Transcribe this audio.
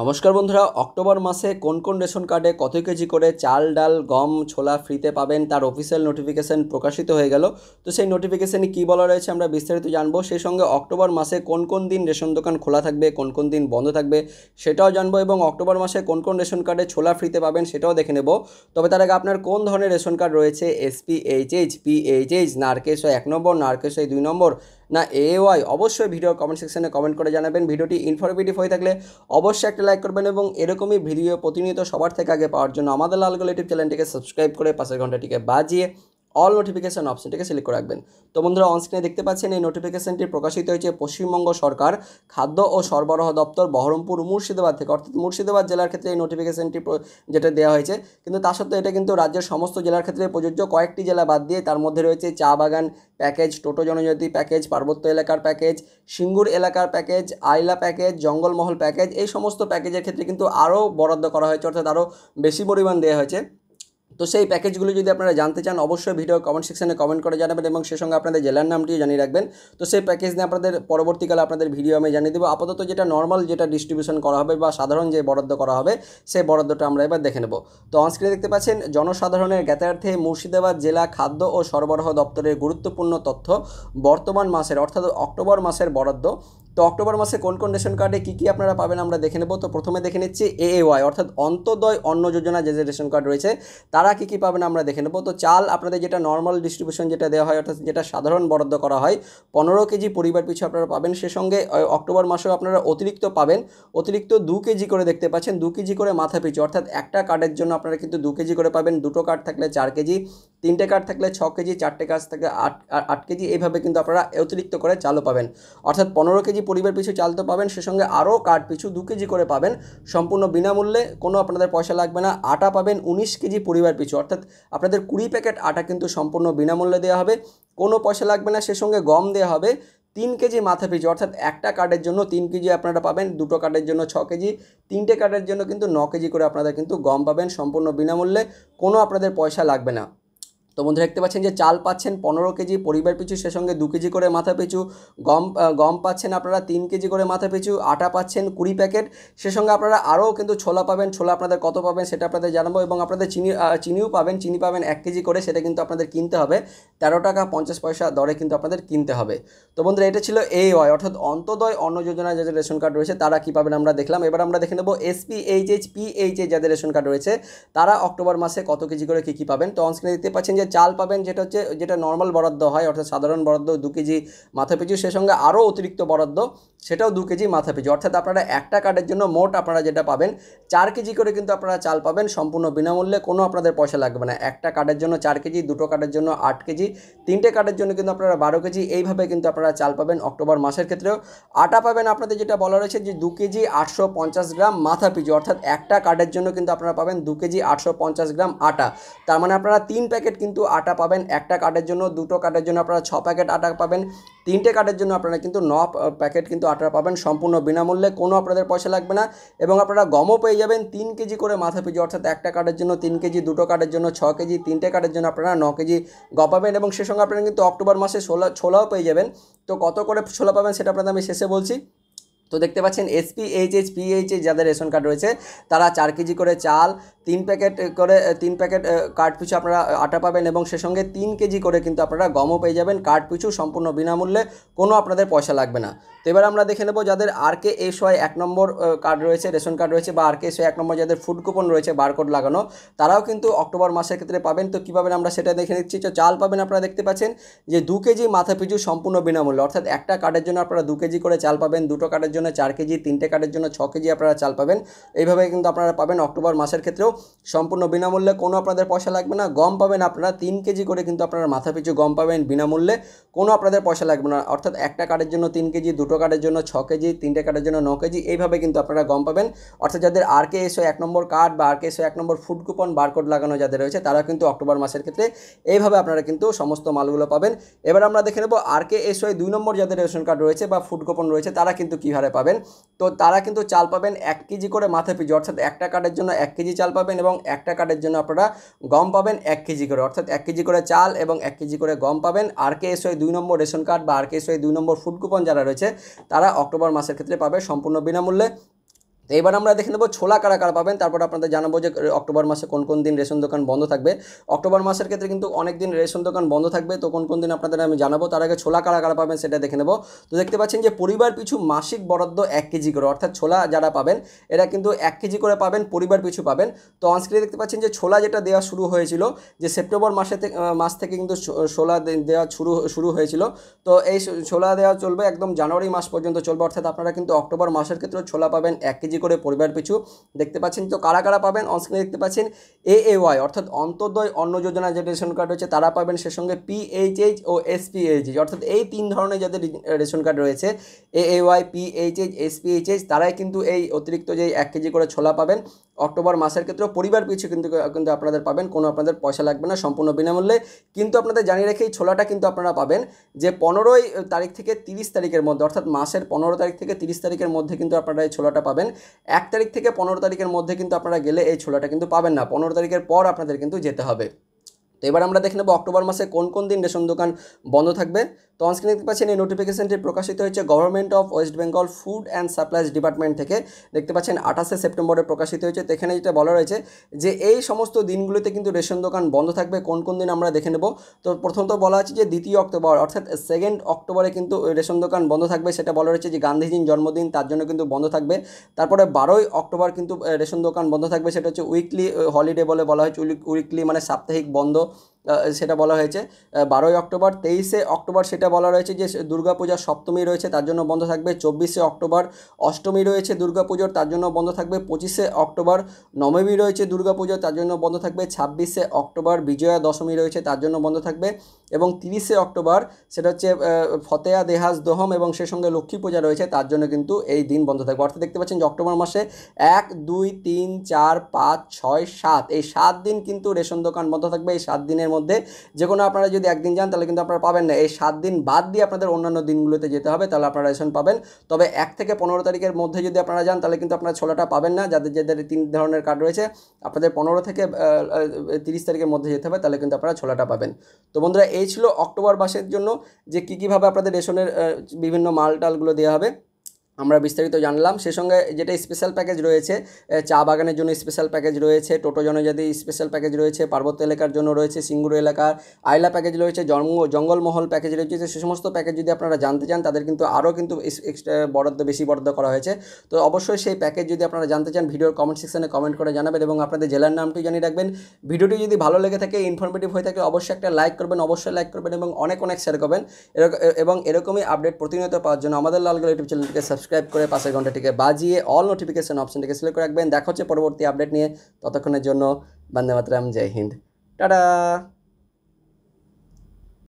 নমস্কার বন্ধুরা অক্টোবর মাসে কোন কোন রেশন কার্ডে কত কেজি করে চাল ডাল গম ছোলা ফ্রিতে পাবেন তার অফিসিয়াল নোটিফিকেশন প্রকাশিত হয়ে গেল তো সেই নোটিফিকেশানে কী বলা রয়েছে আমরা বিস্তারিত জানবো সেই সঙ্গে অক্টোবর মাসে কোন কোন দিন রেশন দোকান খোলা থাকবে কোন কোন দিন বন্ধ থাকবে সেটাও জানবো এবং অক্টোবর মাসে কোন কোন রেশন কার্ডে ছোলা ফ্রিতে পাবেন সেটাও দেখে নেব তবে তার আগে আপনার কোন ধরনের রেশন কার্ড রয়েছে SP H H P H H হয় এক নম্বর নারকেশ দুই নম্বর না এ ওয়াই অবশ্যই ভিডিও কমেন্ট সেকশনে কমেন্ট করে জানাবেন ভিডিওটি ইনফরমেটিভ হয়ে থাকলে অবশ্যই একটা লাইক করবেন এবং এরকমই ভিডিও প্রতিনিয়ত সবার থেকে আগে পাওয়ার জন্য আমাদের লালগোল ইউটিউব চ্যানেলটিকে সাবস্ক্রাইব করে পাশের ঘন্টাটিকে বাজিয়ে অল নোটিফিকেশান অপশনটিকে সিলেক্ট করে রাখবেন তো বন্ধুরা অনস্ক্রিনে দেখতে পাচ্ছেন এই নোটিফিকেশানটি প্রকাশিত হয়েছে পশ্চিমবঙ্গ সরকার খাদ্য ও সরবরাহ দপ্তর বহরমপুর মুর্শিদাবাদ থেকে অর্থাৎ মুর্শিদাবাদ জেলার ক্ষেত্রে এই নোটিফিকেশানটি যেটা দেওয়া হয়েছে কিন্তু তা সত্ত্বেও এটা কিন্তু রাজ্যের সমস্ত জেলার ক্ষেত্রে প্রযোজ্য কয়েকটি জেলা বাদ দিয়ে তার মধ্যে রয়েছে চা বাগান প্যাকেজ টোটো জনজাতি প্যাকেজ পার্বত্য এলাকার প্যাকেজ সিঙ্গুর এলাকার package Aila package Jangalmahal package এই সমস্ত প্যাকেজের ক্ষেত্রে কিন্তু আরও বরাদ্দ করা হয়েছে অর্থাৎ আরও বেশি পরিমাণ দেওয়া হয়েছে তো সেই প্যাকেজগুলো যদি আপনারা জানতে চান অবশ্যই ভিডিও কমেন্ট সেকশানে কমেন্ট করে জানাবেন এবং সে সঙ্গে আপনাদের জেলার নামটিও জানিয়ে রাখবেন তো সেই প্যাকেজ নিয়ে আপনাদের পরবর্তীকালে আপনাদের ভিডিও আমি জানিয়ে দেবো আপাতত যেটা নর্মাল যেটা ডিস্ট্রিবিউশন করা হবে বা সাধারণ যে বরাদ্দ করা হবে সেই বরাদ্দটা আমরা এবার দেখে নেব তো অনস্ক্রিনে দেখতে পাচ্ছেন জনসাধারণের জ্ঞাতার্থে মুর্শিদাবাদ জেলা খাদ্য ও সরবরাহ দপ্তরের গুরুত্বপূর্ণ তথ্য বর্তমান মাসের অর্থাৎ অক্টোবর মাসের বরাদ্দ তো অক্টোবর মাসে কোন কোন রেশন কার্ডে কী কী আপনারা পাবেন আমরা দেখে নেব তো প্রথমে দেখে নিচ্ছি এ ওয়াই অর্থাৎ অন্তদয় অন্ন যোজনা যে যে রেশন কার্ড রয়েছে তারা কী কী পাবেন আমরা দেখে নেব তো চাল আপনাদের যেটা নর্মাল ডিস্ট্রিবিউশন যেটা দেওয়া হয় অর্থাৎ যেটা সাধারণ বরাদ্দ করা হয় পনেরো কেজি পরিবার পিছু আপনারা পাবেন সে সঙ্গে অক্টোবর মাসেও আপনারা অতিরিক্ত পাবেন অতিরিক্ত দু কেজি করে দেখতে পাচ্ছেন দু কেজি করে মাথা পিছু অর্থাৎ একটা কার্ডের জন্য আপনারা কিন্তু দু কেজি করে পাবেন দুটো কার্ড থাকলে চার কেজি তিনটে কার্ড থাকলে ছ কেজি চারটে কার্ড থাকলে আট আট কেজি এইভাবে কিন্তু আপনারা অতিরিক্ত করে চালও পাবেন অর্থাৎ পনেরো কেজি কেজি পরিবার পিছু চাল তো পাবেন সে সঙ্গে আরও কাঠ পিছু দু কেজি করে পাবেন সম্পূর্ণ বিনামূল্যে কোনো আপনাদের পয়সা লাগবে না আটা পাবেন উনিশ কেজি পরিবার পিছু অর্থাৎ আপনাদের কুড়ি প্যাকেট আটা কিন্তু সম্পূর্ণ বিনামূল্যে দেওয়া হবে কোনো পয়সা লাগবে না সে সঙ্গে গম দেওয়া হবে তিন কেজি মাথা পিছু অর্থাৎ একটা কার্ডের জন্য তিন কেজি আপনারা পাবেন দুটো কার্ডের জন্য ছ কেজি তিনটে কার্ডের জন্য কিন্তু ন কেজি করে আপনারা কিন্তু গম পাবেন সম্পূর্ণ বিনামূল্যে কোনো আপনাদের পয়সা লাগবে না তো বন্ধুরা দেখতে পাচ্ছেন যে চাল পাচ্ছেন পনেরো কেজি পরিবার পিছু সে সঙ্গে দু কেজি করে মাথা পিছু গম গম পাচ্ছেন আপনারা তিন কেজি করে মাথা পিছু আটা পাচ্ছেন কুড়ি প্যাকেট সে সঙ্গে আপনারা আরও কিন্তু ছোলা পাবেন ছোলা আপনাদের কত পাবেন সেটা আপনাদের জানাবো এবং আপনাদের চিনি চিনিও পাবেন চিনি পাবেন এক কেজি করে সেটা কিন্তু আপনাদের কিনতে হবে তেরো টাকা পঞ্চাশ পয়সা দরে কিন্তু আপনাদের কিনতে হবে তো বন্ধুরা এটা ছিল এই ওয়াই অর্থাৎ অন্তদয় অন্ন যোজনা যাদের রেশন কার্ড রয়েছে তারা কী পাবেন আমরা দেখলাম এবার আমরা দেখে নেবো এইচ এ যাদের রেশন কার্ড রয়েছে তারা অক্টোবর মাসে কত কেজি করে কী কী পাবেন তো অনস্ক্রিনে দেখতে পাচ্ছেন যে যে চাল পাবেন যেটা হচ্ছে যেটা নর্মাল বরাদ্দ হয় অর্থাৎ সাধারণ বরাদ্দ দু কেজি মাথা পিছু সে সঙ্গে আরও অতিরিক্ত বরাদ্দ সেটাও দু কেজি মাথা পিছু অর্থাৎ আপনারা একটা কার্ডের জন্য মোট আপনারা যেটা পাবেন চার কেজি করে কিন্তু আপনারা চাল পাবেন সম্পূর্ণ বিনামূল্যে কোনো আপনাদের পয়সা লাগবে না একটা কার্ডের জন্য চার কেজি দুটো কার্ডের জন্য আট কেজি তিনটে কার্ডের জন্য কিন্তু আপনারা বারো কেজি এইভাবে কিন্তু আপনারা চাল পাবেন অক্টোবর মাসের ক্ষেত্রেও আটা পাবেন আপনাদের যেটা বলা রয়েছে যে দু কেজি আটশো পঞ্চাশ গ্রাম মাথা পিছু অর্থাৎ একটা কার্ডের জন্য কিন্তু আপনারা পাবেন দু কেজি আটশো পঞ্চাশ গ্রাম আটা তার মানে আপনারা তিন প্যাকেট কিন্তু কিন্তু আটা পাবেন একটা কার্ডের জন্য দুটো কার্ডের জন্য আপনারা ছ প্যাকেট আটা পাবেন তিনটে কার্ডের জন্য আপনারা কিন্তু ন প্যাকেট কিন্তু আটা পাবেন সম্পূর্ণ বিনামূল্যে কোনো আপনাদের পয়সা লাগবে না এবং আপনারা গমও পেয়ে যাবেন তিন কেজি করে মাথা পিছু অর্থাৎ একটা কার্ডের জন্য তিন কেজি দুটো কার্ডের জন্য ছ কেজি তিনটে কার্ডের জন্য আপনারা ন কেজি গ পাবেন এবং সে সঙ্গে আপনারা কিন্তু অক্টোবর মাসে ছোলা ছোলাও পেয়ে যাবেন তো কত করে ছোলা পাবেন সেটা আপনাদের আমি শেষে বলছি তো দেখতে পাচ্ছেন এসপি এইচ পিএইচএস যাদের রেশন কার্ড রয়েছে তারা চার কেজি করে চাল তিন প্যাকেট করে তিন প্যাকেট কার্ড পিছু আপনারা আটা পাবেন এবং সে সঙ্গে তিন কেজি করে কিন্তু আপনারা গমও পেয়ে যাবেন কার্ড পিছু সম্পূর্ণ বিনামূল্যে কোনো আপনাদের পয়সা লাগবে না তো এবার আমরা দেখে নেব যাদের আর কে এস ওয়াই এক নম্বর কার্ড রয়েছে রেশন কার্ড রয়েছে বা আর কে এস ওয়াই এক নম্বর যাদের ফুড কুপন রয়েছে বারকোড লাগানো তারাও কিন্তু অক্টোবর মাসের ক্ষেত্রে পাবেন তো কী পাবেন আমরা সেটা দেখে নিচ্ছি তো চাল পাবেন আপনারা দেখতে পাচ্ছেন যে দু কেজি মাথা পিছু সম্পূর্ণ বিনামূল্যে অর্থাৎ একটা কার্ডের জন্য আপনারা দু কেজি করে চাল পাবেন দুটো কার্ডের জন্য জন্য চার কেজি তিনটে কার্ডের জন্য ছ কেজি আপনারা চাল পাবেন এইভাবে কিন্তু আপনারা পাবেন অক্টোবর মাসের ক্ষেত্রেও সম্পূর্ণ বিনামূল্যে কোনো আপনাদের পয়সা লাগবে না গম পাবেন আপনারা তিন কেজি করে কিন্তু আপনারা মাথাপিছু গম পাবেন বিনামূল্যে কোনো আপনাদের পয়সা লাগবে না অর্থাৎ একটা কার্ডের জন্য তিন কেজি দুটো কার্ডের জন্য ছ কেজি তিনটে কার্ডের জন্য ন কেজি এইভাবে কিন্তু আপনারা গম পাবেন অর্থাৎ যাদের আর কে এসও এক নম্বর কার্ড বা আর কে এসও এক নম্বর ফুড কুপন বারকোড লাগানো যাদের রয়েছে তারা কিন্তু অক্টোবর মাসের ক্ষেত্রে এইভাবে আপনারা কিন্তু সমস্ত মালগুলো পাবেন এবার আমরা দেখে নেব আর কে এসওয়াই দুই নম্বর যাদের রেশন কার্ড রয়েছে বা ফুড কুপন রয়েছে তারা কিন্তু কীভাবে পাবেন তো তারা কিন্তু চাল পাবেন এক কেজি করে মাথা পিছু অর্থাৎ একটা কার্ডের জন্য এক কেজি চাল পাবেন এবং একটা কার্ডের জন্য আপনারা গম পাবেন এক কেজি করে অর্থাৎ এক কেজি করে চাল এবং এক কেজি করে গম পাবেন আর কে এসওয়াই দুই নম্বর রেশন কার্ড বা আর কে এসওয়াই দুই নম্বর ফুড কুপন যারা রয়েছে তারা অক্টোবর মাসের ক্ষেত্রে পাবে সম্পূর্ণ বিনামূল্যে তো এবার আমরা দেখে নেবো ছোলা কারা কারা পাবেন তারপর আপনাদের জানাবো যে অক্টোবর মাসে কোন কোন দিন রেশন দোকান বন্ধ থাকবে অক্টোবর মাসের ক্ষেত্রে কিন্তু অনেক দিন রেশন দোকান বন্ধ থাকবে তো কোন কোন দিন আপনাদের আমি জানাবো তার আগে ছোলা কারা কারা পাবেন সেটা দেখে নেবো তো দেখতে পাচ্ছেন যে পরিবার পিছু মাসিক বরাদ্দ এক কেজি করে অর্থাৎ ছোলা যারা পাবেন এরা কিন্তু এক কেজি করে পাবেন পরিবার পিছু পাবেন তো অনস্ক্রিনে দেখতে পাচ্ছেন যে ছোলা যেটা দেওয়া শুরু হয়েছিল যে সেপ্টেম্বর মাসে মাস থেকে কিন্তু ছোলা দেওয়া শুরু শুরু হয়েছিল তো এই ছোলা দেওয়া চলবে একদম জানুয়ারি মাস পর্যন্ত চলবে অর্থাৎ আপনারা কিন্তু অক্টোবর মাসের ক্ষেত্রেও ছোলা পাবেন এক কেজি জি করে পরিবার পিছু দেখতে পাচ্ছেন তো কারা কারা পাবেন অনস্ক্রিনে দেখতে পাচ্ছেন এ এ ওয়াই অর্থাৎ অন্তর্দয় অন্ন যোজনা যে রেশন কার্ড রয়েছে তারা পাবেন সে সঙ্গে পিএইচএইচ ও এসপিএইচএইচ অর্থাৎ এই তিন ধরনের যাদের রেশন কার্ড রয়েছে A A Y PHH SPHH তারাই কিন্তু এই অতিরিক্ত যে এক কেজি করে ছোলা পাবেন অক্টোবর মাসের ক্ষেত্রেও পরিবার পিছু কিন্তু কিন্তু আপনাদের পাবেন কোনো আপনাদের পয়সা লাগবে না সম্পূর্ণ বিনামূল্যে কিন্তু আপনাদের জানিয়ে রেখে এই ছোলাটা কিন্তু আপনারা পাবেন যে পনেরোই তারিখ থেকে তিরিশ তারিখের মধ্যে অর্থাৎ মাসের পনেরো তারিখ থেকে তিরিশ তারিখের মধ্যে কিন্তু আপনারা এই ছোলাটা পাবেন এক তারিখ থেকে পনেরো তারিখের মধ্যে কিন্তু আপনারা গেলে এই ছোলাটা কিন্তু পাবেন না পনেরো তারিখের পর আপনাদের কিন্তু যেতে হবে তো এবার আমরা দেখে নেব অক্টোবর মাসে কোন কোন দিন রেশন দোকান বন্ধ থাকবে তো অনস্ক্রিনে দেখতে পাচ্ছেন এই নোটিফিকেশনটি প্রকাশিত হয়েছে government of West Bengal food and supplies department থেকে দেখতে পাচ্ছেন আঠাশে সেপ্টেম্বরে প্রকাশিত হয়েছে তো এখানে যেটা বলা রয়েছে যে এই সমস্ত দিনগুলোতে কিন্তু রেশন দোকান বন্ধ থাকবে কোন কোন দিন আমরা দেখে নেব তো প্রথমত বলা আছে যে দ্বিতীয় অক্টোবর অর্থাৎ সেকেন্ড অক্টোবরে কিন্তু রেশন দোকান বন্ধ থাকবে সেটা বলা রয়েছে যে গান্ধীজির জন্মদিন তার জন্য কিন্তু বন্ধ থাকবে তারপরে বারোই অক্টোবর কিন্তু রেশন দোকান বন্ধ থাকবে সেটা হচ্ছে উইকলি হলিডে বলে বলা হয়েছে উইকলি মানে সাপ্তাহিক বন্ধ সেটা বলা হয়েছে বারোই অক্টোবর তেইশে অক্টোবর সেটা বলা রয়েছে যে দুর্গাপূজার সপ্তমী রয়েছে তার জন্য বন্ধ থাকবে চব্বিশে অক্টোবর অষ্টমী রয়েছে দুর্গাপুজোর তার জন্য বন্ধ থাকবে পঁচিশে অক্টোবর নবমী রয়েছে দুর্গাপুজো তার জন্য বন্ধ থাকবে ছাব্বিশে অক্টোবর বিজয়া দশমী রয়েছে তার জন্য বন্ধ থাকবে এবং তিরিশে অক্টোবর সেটা হচ্ছে ফতেয়া দেহাজ দোহম এবং সে সঙ্গে লক্ষ্মী পূজা রয়েছে তার জন্য কিন্তু এই দিন বন্ধ থাকবে অর্থাৎ দেখতে পাচ্ছেন যে অক্টোবর মাসে এক দুই তিন চার পাঁচ ছয় সাত এই সাত দিন কিন্তু রেশন দোকান বন্ধ থাকবে এই সাত দিনের মধ্যে যে কোনো আপনারা যদি একদিন যান তাহলে কিন্তু আপনারা পাবেন না এই সাত দিন বাদ দিয়ে আপনাদের অন্যান্য দিনগুলোতে যেতে হবে তাহলে আপনারা রেশন পাবেন তবে এক থেকে পনেরো তারিখের মধ্যে যদি আপনারা যান তাহলে কিন্তু আপনারা ছোলাটা পাবেন না যাদের যাদের তিন ধরনের কার্ড রয়েছে আপনাদের পনেরো থেকে তিরিশ তারিখের মধ্যে যেতে হবে তাহলে কিন্তু আপনারা ছোলাটা পাবেন তো বন্ধুরা এই ছিল অক্টোবর মাসের জন্য যে কী কীভাবে আপনাদের রেশনের বিভিন্ন মাল টালগুলো দেওয়া হবে আমরা বিস্তারিত জানলাম সে সঙ্গে যেটা স্পেশাল প্যাকেজ রয়েছে চা বাগানের জন্য স্পেশাল প্যাকেজ রয়েছে টোটো জনজাতি স্পেশাল প্যাকেজ রয়েছে পার্বত্য এলাকার জন্য রয়েছে সিঙ্গুর এলাকার আইলা প্যাকেজ রয়েছে জন্ম জঙ্গলমহল প্যাকেজ রয়েছে সে সমস্ত প্যাকেজ যদি আপনারা জানতে চান তাদের কিন্তু আরও কিন্তু এক্সট্রা বরাদ্দ বেশি বরাদ্দ করা হয়েছে তো অবশ্যই সেই প্যাকেজ যদি আপনারা জানতে চান ভিডিওর কমেন্ট সেকশনে কমেন্ট করে জানাবেন এবং আপনাদের জেলার নামটি জানিয়ে রাখবেন ভিডিওটি যদি ভালো লেগে থাকে ইনফরমেটিভ হয়ে থাকে অবশ্যই একটা লাইক করবেন অবশ্যই লাইক করবেন এবং অনেক অনেক শেয়ার করবেন এবং এরকমই আপডেট প্রতিনিয়ত পাওয়ার জন্য আমাদের লালগাল ইউটিউব চ্যানেলকে সাবস্ক্রাইব সাবস্ক্রাইব করে পাশের ঘন্টাটিকে বাজিয়ে অল নোটিফিকেশান অপশনটিকে সিলেক্ট করে রাখবেন দেখা হচ্ছে পরবর্তী আপডেট নিয়ে ততক্ষণের জন্য বন্দে মাতরাম জয় হিন্দ টাটা